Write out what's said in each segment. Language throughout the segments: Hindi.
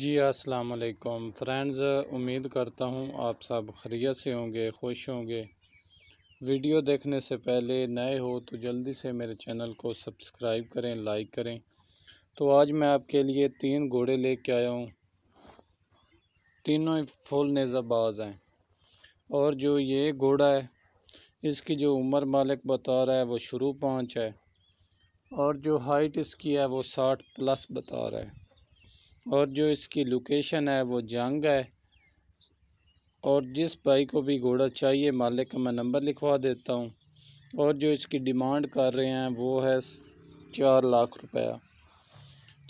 जी अस्सलाम वालेकुम फ्रेंड्स उम्मीद करता हूँ आप सब खरीत से होंगे खुश होंगे वीडियो देखने से पहले नए हो तो जल्दी से मेरे चैनल को सब्सक्राइब करें लाइक करें तो आज मैं आपके लिए तीन घोड़े लेके आया हूँ तीनों फुल नेज़ाबाज हैं और जो ये घोड़ा है इसकी जो उम्र मालिक बता रहा है वो शुरू पाँच है और जो हाइट इसकी है वो साठ प्लस बता रहा है और जो इसकी लोकेशन है वो जंग है और जिस भाई को भी घोड़ा चाहिए मालिक का मैं नंबर लिखवा देता हूँ और जो इसकी डिमांड कर रहे हैं वो है चार लाख रुपया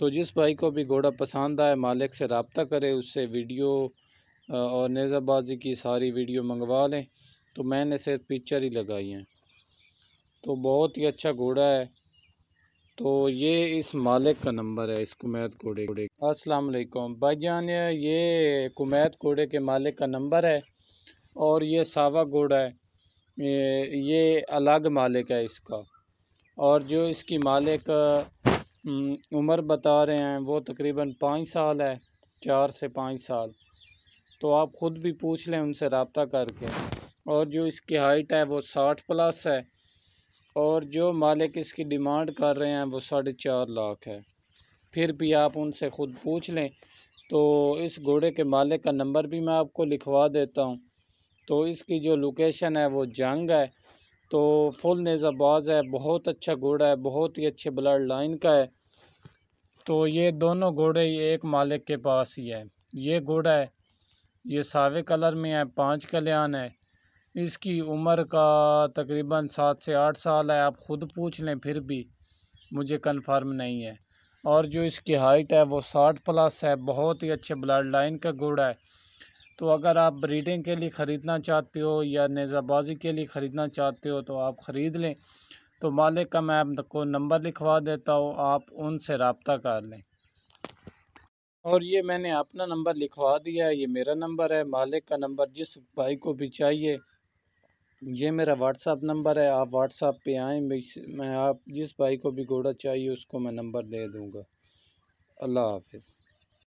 तो जिस भाई को भी घोड़ा पसंद आए मालिक से रबता करे उससे वीडियो और नेज़ाबाजी की सारी वीडियो मंगवा लें तो मैंने सिर्फ पिक्चर ही लगाई हैं तो बहुत ही अच्छा घोड़ा है तो ये इस मालिक का नंबर है इस कुमैद कोड़े कोड़े अस्सलाम वालेकुम जान ये कुमैद कोड़े के मालिक का नंबर है और ये सावा घोड़ा है ये, ये अलग मालिक है इसका और जो इसकी मालिक उम्र बता रहे हैं वो तकरीबन पाँच साल है चार से पाँच साल तो आप ख़ुद भी पूछ लें उनसे रबता करके और जो इसकी हाइट है वो साठ प्लस है और जो मालिक इसकी डिमांड कर रहे हैं वो साढ़े चार लाख है फिर भी आप उनसे ख़ुद पूछ लें तो इस घोड़े के मालिक का नंबर भी मैं आपको लिखवा देता हूँ तो इसकी जो लोकेशन है वो जंग है तो फुल नेज़ाबाज है बहुत अच्छा घोड़ा है बहुत ही अच्छे ब्लड लाइन का है तो ये दोनों घोड़े एक मालिक के पास ही है ये घोड़ा है ये सावे कलर में है पाँच कल्याण है इसकी उम्र का तकरीबन सात से आठ साल है आप ख़ुद पूछ लें फिर भी मुझे कंफर्म नहीं है और जो इसकी हाइट है वो साठ प्लस है बहुत ही अच्छे ब्लड लाइन का घोड़ा है तो अगर आप ब्रीडिंग के लिए ख़रीदना चाहते हो या नेज़ाबाजी के लिए ख़रीदना चाहते हो तो आप ख़रीद लें तो मालिक का मैं आपको नंबर लिखवा देता हूँ आप उनसे रबता कर लें और ये मैंने अपना नंबर लिखवा दिया है ये मेरा नंबर है मालिक का नंबर जिस भाई को भी चाहिए ये मेरा व्हाट्सअप नंबर है आप व्हाट्सअप पे आएँ मैं आप जिस भाई को भी घोड़ा चाहिए उसको मैं नंबर दे दूँगा अल्लाह हाफिज़